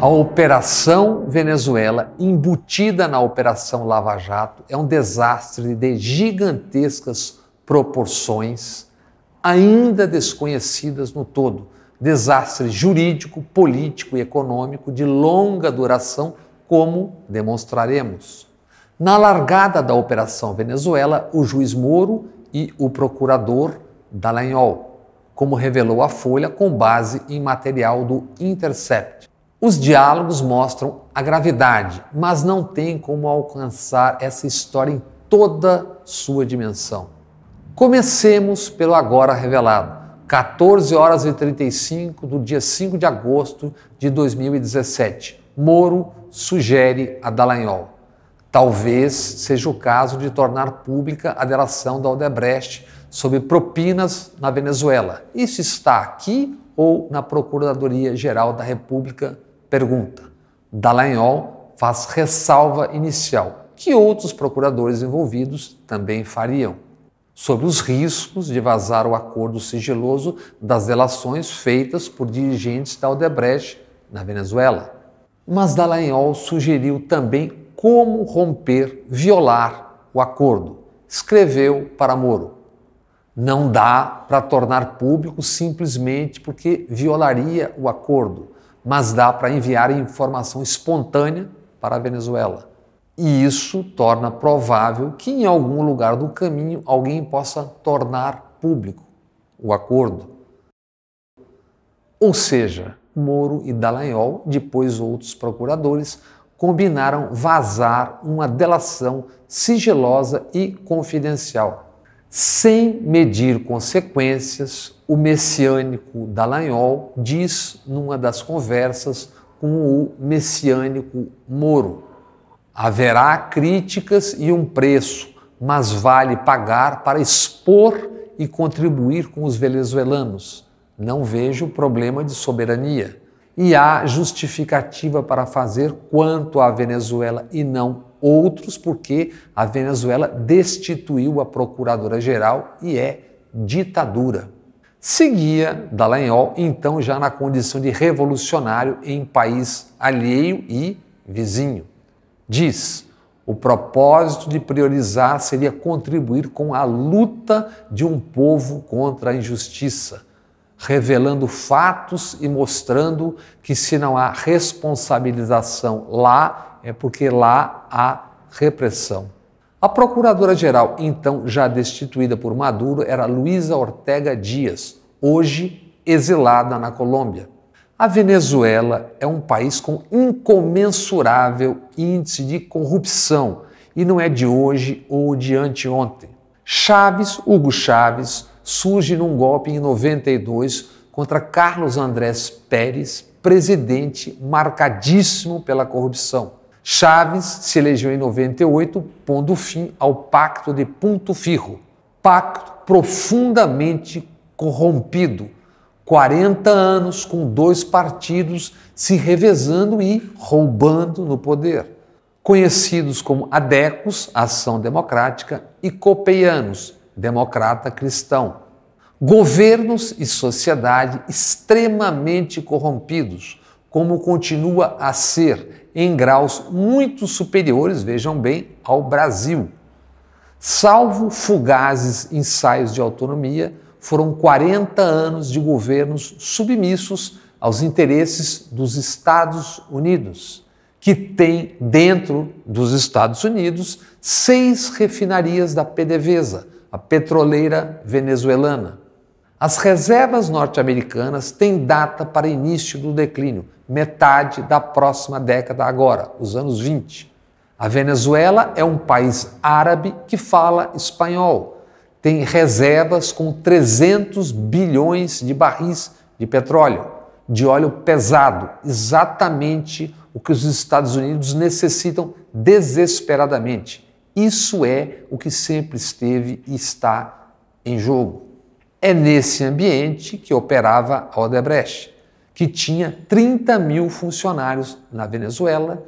A Operação Venezuela, embutida na Operação Lava Jato, é um desastre de gigantescas proporções, ainda desconhecidas no todo. Desastre jurídico, político e econômico de longa duração, como demonstraremos. Na largada da Operação Venezuela, o juiz Moro e o procurador Dallagnol, como revelou a Folha com base em material do Intercept. Os diálogos mostram a gravidade, mas não tem como alcançar essa história em toda sua dimensão. Comecemos pelo agora revelado, 14 horas e 35 do dia 5 de agosto de 2017. Moro sugere a Dallagnol. Talvez seja o caso de tornar pública a delação da Odebrecht sobre propinas na Venezuela. Isso está aqui ou na Procuradoria-Geral da República Pergunta. Dallagnol faz ressalva inicial que outros procuradores envolvidos também fariam sobre os riscos de vazar o acordo sigiloso das delações feitas por dirigentes da Odebrecht na Venezuela. Mas Dallagnol sugeriu também como romper, violar o acordo. Escreveu para Moro: Não dá para tornar público simplesmente porque violaria o acordo mas dá para enviar informação espontânea para a Venezuela. E isso torna provável que em algum lugar do caminho alguém possa tornar público o acordo. Ou seja, Moro e Dallagnol, depois outros procuradores, combinaram vazar uma delação sigilosa e confidencial sem medir consequências, o messiânico Dallagnol diz numa das conversas com o messiânico Moro: haverá críticas e um preço, mas vale pagar para expor e contribuir com os venezuelanos. Não vejo problema de soberania. E há justificativa para fazer quanto à Venezuela e não outros, porque a Venezuela destituiu a procuradora-geral e é ditadura. Seguia Dallagnol, então já na condição de revolucionário em país alheio e vizinho. Diz: o propósito de priorizar seria contribuir com a luta de um povo contra a injustiça, revelando fatos e mostrando que se não há responsabilização lá, é porque lá há repressão. A procuradora-geral, então já destituída por Maduro, era Luísa Ortega Dias, hoje exilada na Colômbia. A Venezuela é um país com incomensurável índice de corrupção e não é de hoje ou de anteontem. Chaves, Hugo Chaves, surge num golpe em 92 contra Carlos Andrés Pérez, presidente marcadíssimo pela corrupção. Chaves se elegeu em 98, pondo fim ao Pacto de Punto Firro, pacto profundamente corrompido. 40 anos com dois partidos se revezando e roubando no poder. Conhecidos como ADECOS, Ação Democrática, e COPEIANOS, Democrata Cristão. Governos e sociedade extremamente corrompidos, como continua a ser em graus muito superiores, vejam bem, ao Brasil. Salvo fugazes ensaios de autonomia, foram 40 anos de governos submissos aos interesses dos Estados Unidos, que tem dentro dos Estados Unidos seis refinarias da PDVSA, a petroleira venezuelana. As reservas norte-americanas têm data para início do declínio, metade da próxima década, agora, os anos 20. A Venezuela é um país árabe que fala espanhol, tem reservas com 300 bilhões de barris de petróleo, de óleo pesado, exatamente o que os Estados Unidos necessitam desesperadamente. Isso é o que sempre esteve e está em jogo. É nesse ambiente que operava a Odebrecht que tinha 30 mil funcionários na Venezuela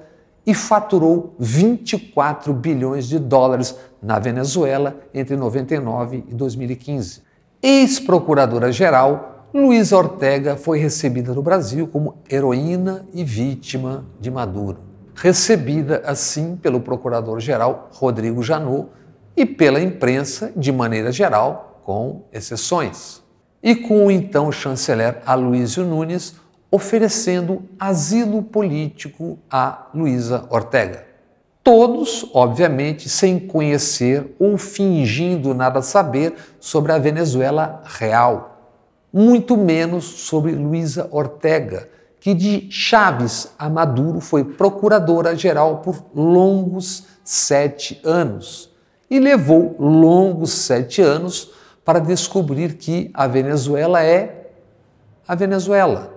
e faturou 24 bilhões de dólares na Venezuela entre 99 e 2015. Ex-procuradora-geral, Luiz Ortega foi recebida no Brasil como heroína e vítima de Maduro. Recebida assim pelo procurador-geral Rodrigo Janot e pela imprensa de maneira geral, com exceções e com o então chanceler Aloysio Nunes oferecendo asilo político a Luísa Ortega. Todos, obviamente, sem conhecer ou fingindo nada saber sobre a Venezuela real, muito menos sobre Luísa Ortega, que de Chaves a Maduro foi procuradora-geral por longos sete anos e levou longos sete anos para descobrir que a Venezuela é a Venezuela.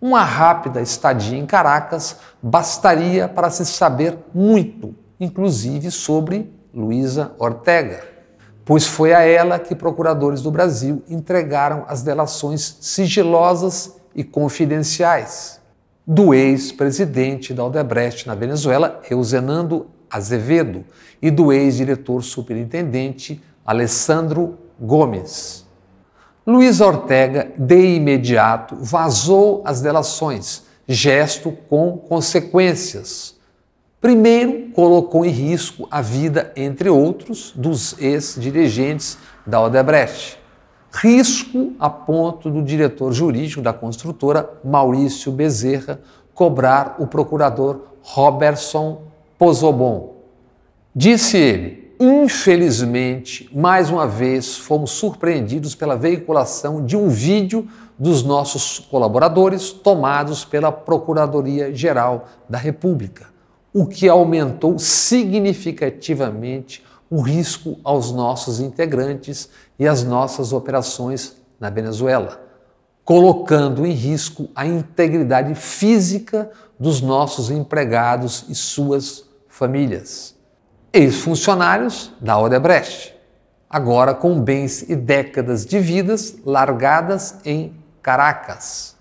Uma rápida estadia em Caracas bastaria para se saber muito, inclusive sobre Luísa Ortega, pois foi a ela que procuradores do Brasil entregaram as delações sigilosas e confidenciais do ex-presidente da Odebrecht na Venezuela, Eusenando Azevedo, e do ex-diretor superintendente Alessandro Gomes. Luiz Ortega, de imediato, vazou as delações, gesto com consequências. Primeiro, colocou em risco a vida, entre outros, dos ex-dirigentes da Odebrecht. Risco a ponto do diretor jurídico da construtora, Maurício Bezerra, cobrar o procurador Robertson Pozobon. Disse ele: Infelizmente, mais uma vez, fomos surpreendidos pela veiculação de um vídeo dos nossos colaboradores tomados pela Procuradoria-Geral da República, o que aumentou significativamente o risco aos nossos integrantes e às nossas operações na Venezuela, colocando em risco a integridade física dos nossos empregados e suas famílias ex-funcionários da Odebrecht, agora com bens e décadas de vidas largadas em Caracas,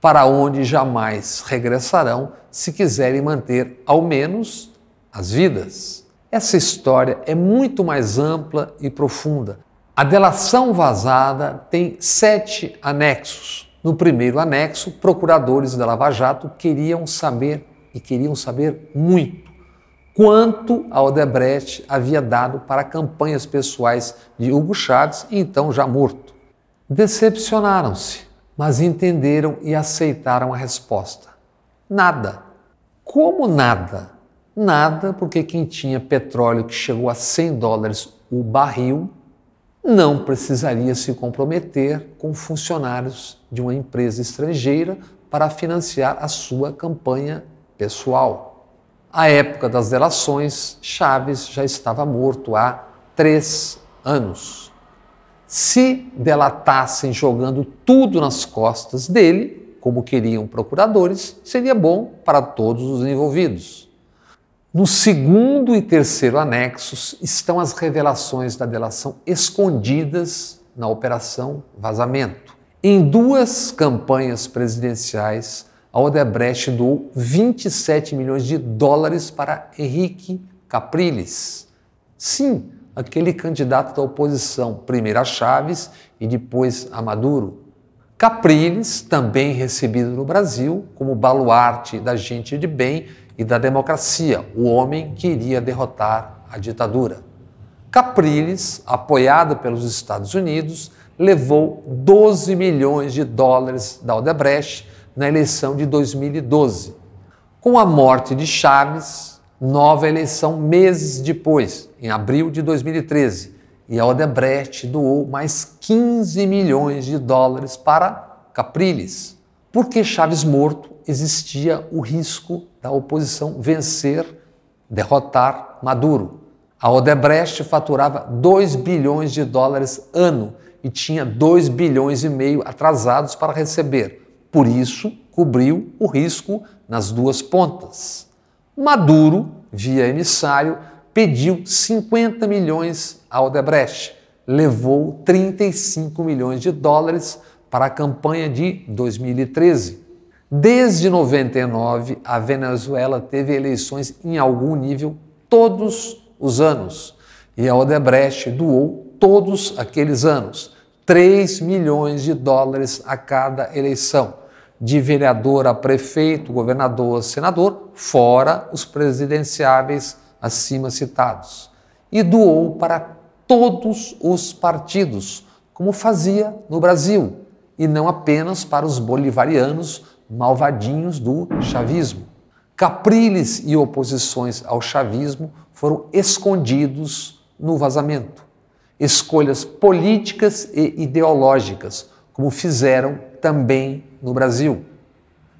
para onde jamais regressarão se quiserem manter, ao menos, as vidas. Essa história é muito mais ampla e profunda. A delação vazada tem sete anexos. No primeiro anexo, procuradores da Lava Jato queriam saber e queriam saber muito quanto a Odebrecht havia dado para campanhas pessoais de Hugo Chávez, então já morto. Decepcionaram-se, mas entenderam e aceitaram a resposta. Nada. Como nada? Nada, porque quem tinha petróleo que chegou a 100 dólares o barril não precisaria se comprometer com funcionários de uma empresa estrangeira para financiar a sua campanha pessoal. A época das delações, Chaves já estava morto há três anos. Se delatassem jogando tudo nas costas dele, como queriam procuradores, seria bom para todos os envolvidos. No segundo e terceiro anexos estão as revelações da delação escondidas na Operação Vazamento. Em duas campanhas presidenciais, a Odebrecht é doou 27 milhões de dólares para Henrique Capriles. Sim, aquele candidato da oposição, primeiro a Chaves e depois a Maduro. Capriles, também recebido no Brasil como baluarte da gente de bem e da democracia, o homem que iria derrotar a ditadura. Capriles, apoiado pelos Estados Unidos, levou 12 milhões de dólares da Odebrecht na eleição de 2012. Com a morte de Chaves, nova eleição meses depois, em abril de 2013, e a Odebrecht doou mais 15 milhões de dólares para Capriles. Porque Chaves morto, existia o risco da oposição vencer, derrotar Maduro. A Odebrecht faturava 2 bilhões de dólares ano e tinha 2 bilhões e meio atrasados para receber. Por isso, cobriu o risco nas duas pontas. Maduro, via emissário, pediu 50 milhões a Odebrecht, levou 35 milhões de dólares para a campanha de 2013. Desde 99, a Venezuela teve eleições em algum nível todos os anos e a Odebrecht doou todos aqueles anos 3 milhões de dólares a cada eleição de vereador a prefeito, governador a senador, fora os presidenciáveis acima citados, e doou para todos os partidos, como fazia no Brasil, e não apenas para os bolivarianos malvadinhos do chavismo. Capriles e oposições ao chavismo foram escondidos no vazamento. Escolhas políticas e ideológicas, como fizeram também no Brasil.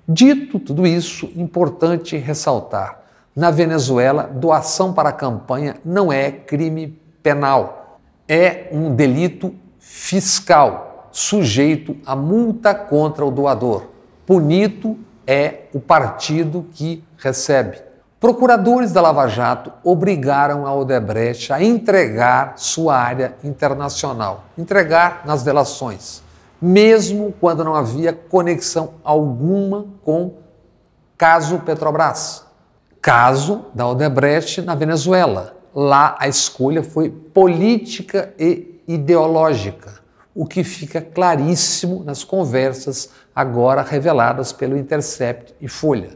Dito tudo isso, importante ressaltar: na Venezuela, doação para a campanha não é crime penal, é um delito fiscal, sujeito a multa contra o doador. Punido é o partido que recebe. Procuradores da Lava Jato obrigaram a Odebrecht a entregar sua área internacional, entregar nas delações mesmo quando não havia conexão alguma com caso Petrobras, caso da Odebrecht na Venezuela. Lá a escolha foi política e ideológica, o que fica claríssimo nas conversas agora reveladas pelo Intercept e Folha.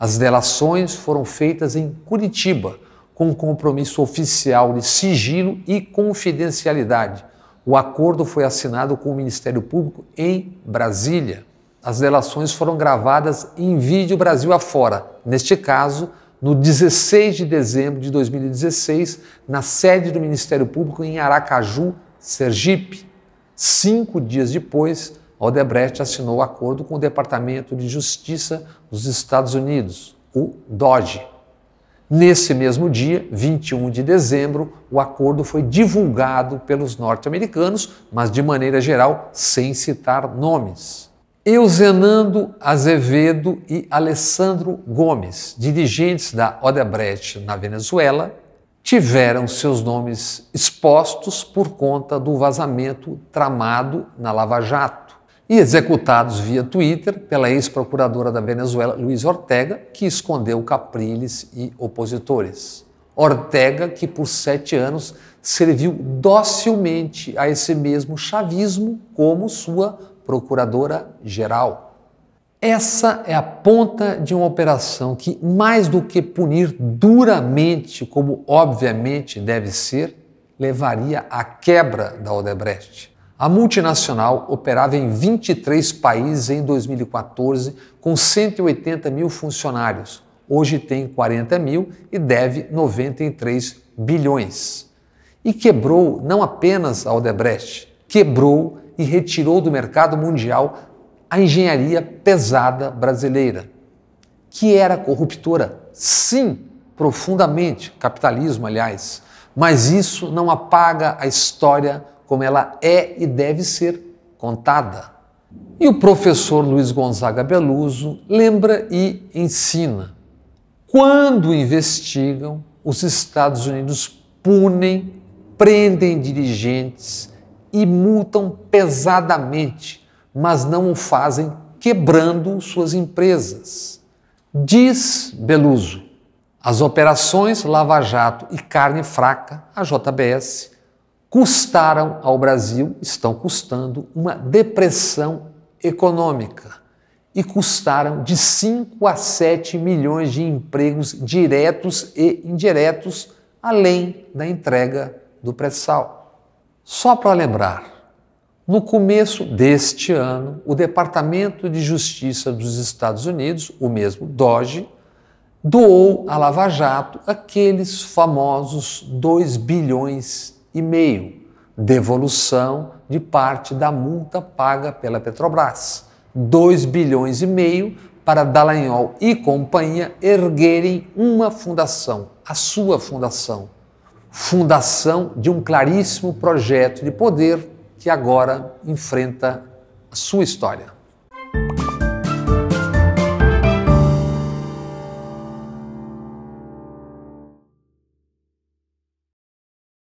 As delações foram feitas em Curitiba, com compromisso oficial de sigilo e confidencialidade o acordo foi assinado com o Ministério Público em Brasília. As delações foram gravadas em vídeo Brasil afora, neste caso, no 16 de dezembro de 2016, na sede do Ministério Público em Aracaju, Sergipe. Cinco dias depois, Odebrecht assinou o acordo com o Departamento de Justiça dos Estados Unidos, o DOGE. Nesse mesmo dia, 21 de dezembro, o acordo foi divulgado pelos norte-americanos, mas de maneira geral, sem citar nomes. Eusenando Azevedo e Alessandro Gomes, dirigentes da Odebrecht na Venezuela, tiveram seus nomes expostos por conta do vazamento tramado na Lava Jato e executados via Twitter pela ex-procuradora da Venezuela, Luiz Ortega, que escondeu Capriles e opositores. Ortega, que por sete anos serviu docilmente a esse mesmo chavismo como sua procuradora-geral. Essa é a ponta de uma operação que, mais do que punir duramente, como obviamente deve ser, levaria à quebra da Odebrecht. A multinacional operava em 23 países em 2014, com 180 mil funcionários. Hoje tem 40 mil e deve 93 bilhões. E quebrou não apenas a Odebrecht, quebrou e retirou do mercado mundial a engenharia pesada brasileira, que era corruptora, sim, profundamente, capitalismo, aliás. Mas isso não apaga a história como ela é e deve ser contada. E o professor Luiz Gonzaga Beluso lembra e ensina. Quando investigam, os Estados Unidos punem, prendem dirigentes e multam pesadamente, mas não o fazem quebrando suas empresas. Diz Beluso: as operações Lava Jato e Carne Fraca, a JBS, custaram ao Brasil, estão custando, uma depressão econômica e custaram de 5 a 7 milhões de empregos diretos e indiretos, além da entrega do pré-sal. Só para lembrar, no começo deste ano, o Departamento de Justiça dos Estados Unidos, o mesmo DOGE, doou à Lava Jato aqueles famosos 2 bilhões e meio devolução de parte da multa paga pela Petrobras, 2 bilhões e meio para Dallagnol e companhia erguerem uma fundação, a sua fundação, fundação de um claríssimo projeto de poder que agora enfrenta a sua história.